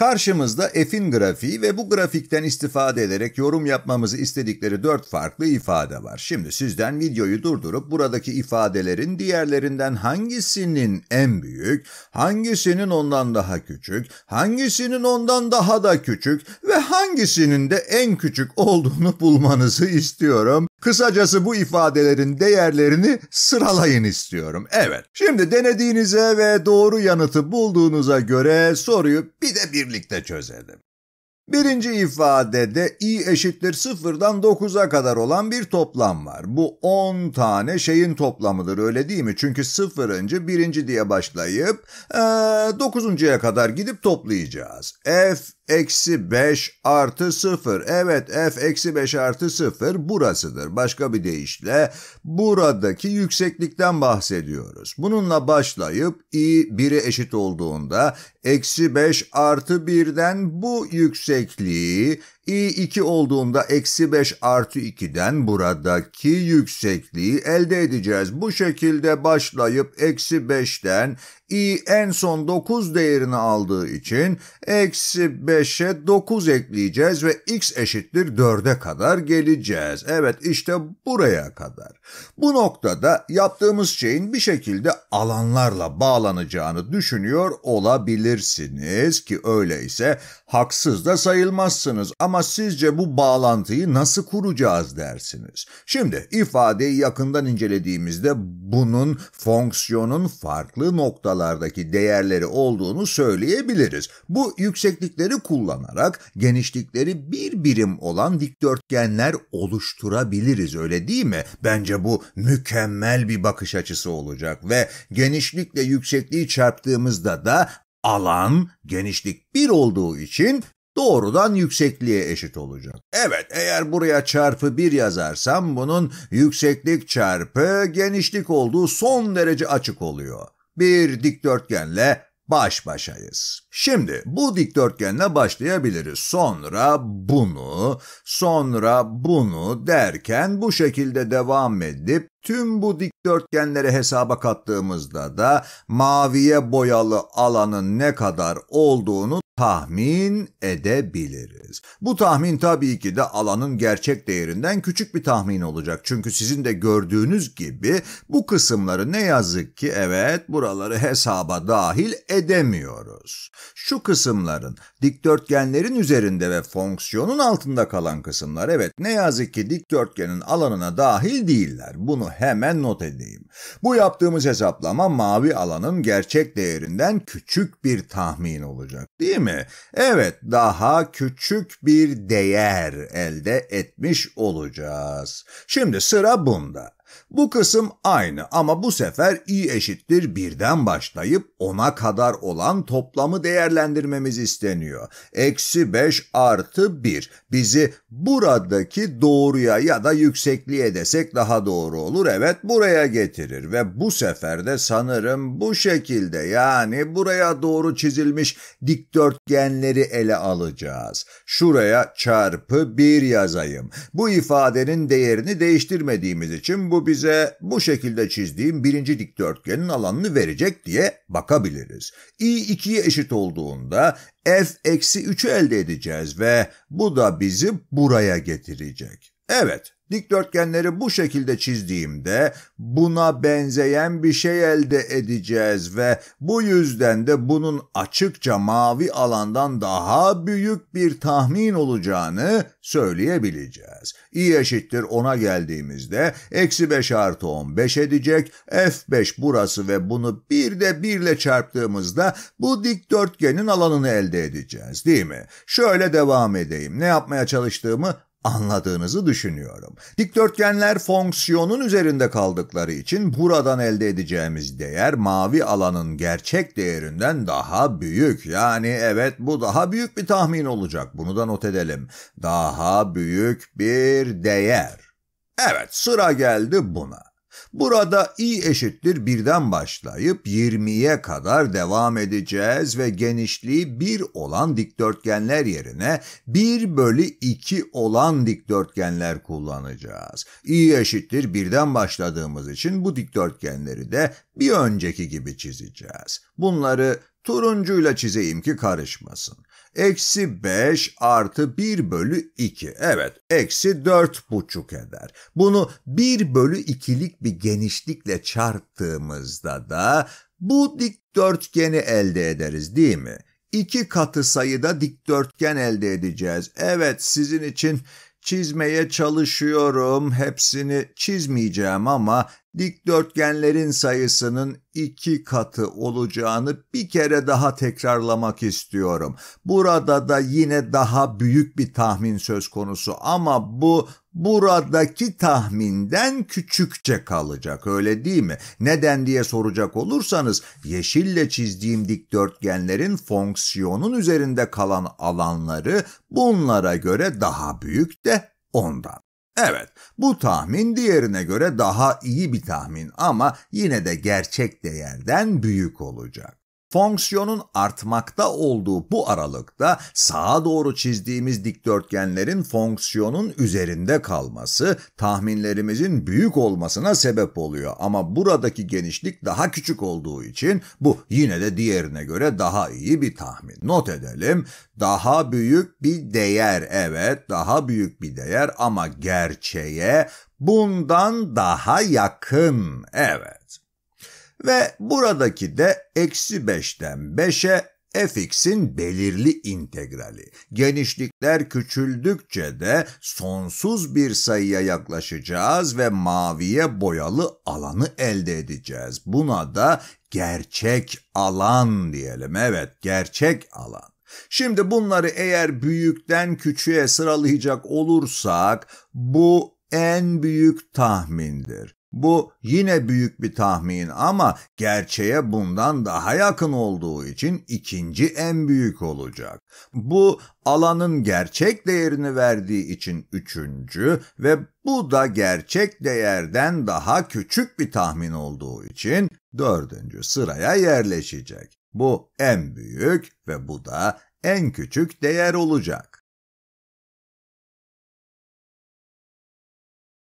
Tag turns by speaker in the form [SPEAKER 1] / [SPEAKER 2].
[SPEAKER 1] Karşımızda f'in grafiği ve bu grafikten istifade ederek yorum yapmamızı istedikleri dört farklı ifade var. Şimdi sizden videoyu durdurup buradaki ifadelerin diğerlerinden hangisinin en büyük, hangisinin ondan daha küçük, hangisinin ondan daha da küçük ve hangisinin de en küçük olduğunu bulmanızı istiyorum. Kısacası bu ifadelerin değerlerini sıralayın istiyorum. Evet. Şimdi denediğinize ve doğru yanıtı bulduğunuza göre soruyu bir de birlikte çözelim. Birinci ifadede i eşittir 0'dan 9'a kadar olan bir toplam var. Bu 10 tane şeyin toplamıdır öyle değil mi? Çünkü 0. birinci diye başlayıp ee, 9.ya kadar gidip toplayacağız. f Eksi 5 artı 0. Evet f eksi 5 artı 0 burasıdır. Başka bir deyişle buradaki yükseklikten bahsediyoruz. Bununla başlayıp i 1'e eşit olduğunda eksi 5 artı 1'den bu yüksekliği i2 olduğunda eksi 5 artı 2'den buradaki yüksekliği elde edeceğiz. Bu şekilde başlayıp eksi 5'ten i en son 9 değerini aldığı için eksi 5'e 9 ekleyeceğiz ve x eşittir 4'e kadar geleceğiz. Evet işte buraya kadar. Bu noktada yaptığımız şeyin bir şekilde alanlarla bağlanacağını düşünüyor olabilirsiniz ki öyleyse haksız da sayılmazsınız ama sizce bu bağlantıyı nasıl kuracağız dersiniz. Şimdi ifadeyi yakından incelediğimizde bunun fonksiyonun farklı noktalardaki değerleri olduğunu söyleyebiliriz. Bu yükseklikleri kullanarak genişlikleri bir birim olan dikdörtgenler oluşturabiliriz öyle değil mi? Bence bu mükemmel bir bakış açısı olacak ve genişlikle yüksekliği çarptığımızda da alan genişlik 1 olduğu için doğrudan yüksekliğe eşit olacak. Evet eğer buraya çarpı 1 yazarsam bunun yükseklik çarpı genişlik olduğu son derece açık oluyor. Bir dikdörtgenle baş başayız. Şimdi bu dikdörtgenle başlayabiliriz. Sonra bunu, sonra bunu derken bu şekilde devam edip tüm bu dikdörtgenleri hesaba kattığımızda da maviye boyalı alanın ne kadar olduğunu tahmin edebiliriz. Bu tahmin tabii ki de alanın gerçek değerinden küçük bir tahmin olacak. Çünkü sizin de gördüğünüz gibi bu kısımları ne yazık ki evet buraları hesaba dahil edemiyoruz. Şu kısımların dikdörtgenlerin üzerinde ve fonksiyonun altında kalan kısımlar evet ne yazık ki dikdörtgenin alanına dahil değiller. Bunu hemen not edeyim. Bu yaptığımız hesaplama mavi alanın gerçek değerinden küçük bir tahmin olacak değil mi? mi? Evet, daha küçük bir değer elde etmiş olacağız. Şimdi sıra bunda. Bu kısım aynı ama bu sefer i eşittir birden başlayıp 10'a kadar olan toplamı değerlendirmemiz isteniyor. Eksi 5 artı 1 bizi buradaki doğruya ya da yüksekliğe desek daha doğru olur. Evet buraya getirir ve bu sefer de sanırım bu şekilde yani buraya doğru çizilmiş dikdörtgenleri ele alacağız. Şuraya çarpı 1 yazayım. Bu ifadenin değerini değiştirmediğimiz için bu bu bize bu şekilde çizdiğim birinci dikdörtgenin alanını verecek diye bakabiliriz. i 2'ye eşit olduğunda f eksi 3'ü elde edeceğiz ve bu da bizi buraya getirecek. Evet, Dikdörtgenleri bu şekilde çizdiğimde buna benzeyen bir şey elde edeceğiz ve bu yüzden de bunun açıkça mavi alandan daha büyük bir tahmin olacağını söyleyebileceğiz. i eşittir 10'a geldiğimizde eksi 5 artı 10 5 edecek, f5 burası ve bunu bir de 1 ile çarptığımızda bu dikdörtgenin alanını elde edeceğiz değil mi? Şöyle devam edeyim ne yapmaya çalıştığımı Anladığınızı düşünüyorum. Dikdörtgenler fonksiyonun üzerinde kaldıkları için buradan elde edeceğimiz değer mavi alanın gerçek değerinden daha büyük. Yani evet bu daha büyük bir tahmin olacak. Bunu da not edelim. Daha büyük bir değer. Evet sıra geldi buna. Burada i eşittir birden başlayıp 20'ye kadar devam edeceğiz ve genişliği 1 olan dikdörtgenler yerine 1 bölü 2 olan dikdörtgenler kullanacağız. i eşittir birden başladığımız için bu dikdörtgenleri de bir önceki gibi çizeceğiz. Bunları turuncuyla çizeyim ki karışmasın. Eksi 5 artı 1 bölü 2. Evet, eksi 4 buçuk eder. Bunu 1 bölü 2'lik bir genişlikle çarptığımızda da bu dikdörtgeni elde ederiz değil mi? İki katı sayıda dikdörtgen elde edeceğiz. Evet, sizin için çizmeye çalışıyorum. Hepsini çizmeyeceğim ama dikdörtgenlerin sayısının iki katı olacağını bir kere daha tekrarlamak istiyorum. Burada da yine daha büyük bir tahmin söz konusu ama bu buradaki tahminden küçükçe kalacak öyle değil mi? Neden diye soracak olursanız yeşille çizdiğim dikdörtgenlerin fonksiyonun üzerinde kalan alanları bunlara göre daha büyük de ondan. Evet, bu tahmin diğerine göre daha iyi bir tahmin ama yine de gerçek değerden büyük olacak. Fonksiyonun artmakta olduğu bu aralıkta sağa doğru çizdiğimiz dikdörtgenlerin fonksiyonun üzerinde kalması tahminlerimizin büyük olmasına sebep oluyor. Ama buradaki genişlik daha küçük olduğu için bu yine de diğerine göre daha iyi bir tahmin. Not edelim daha büyük bir değer evet daha büyük bir değer ama gerçeğe bundan daha yakın evet. Ve buradaki de eksi 5'ten 5'e fx'in belirli integrali. Genişlikler küçüldükçe de sonsuz bir sayıya yaklaşacağız ve maviye boyalı alanı elde edeceğiz. Buna da gerçek alan diyelim. Evet, gerçek alan. Şimdi bunları eğer büyükten küçüğe sıralayacak olursak bu en büyük tahmindir. Bu yine büyük bir tahmin ama gerçeğe bundan daha yakın olduğu için ikinci en büyük olacak. Bu alanın gerçek değerini verdiği için üçüncü ve bu da gerçek değerden daha küçük bir tahmin olduğu için dördüncü sıraya yerleşecek. Bu en büyük ve bu da en küçük değer olacak.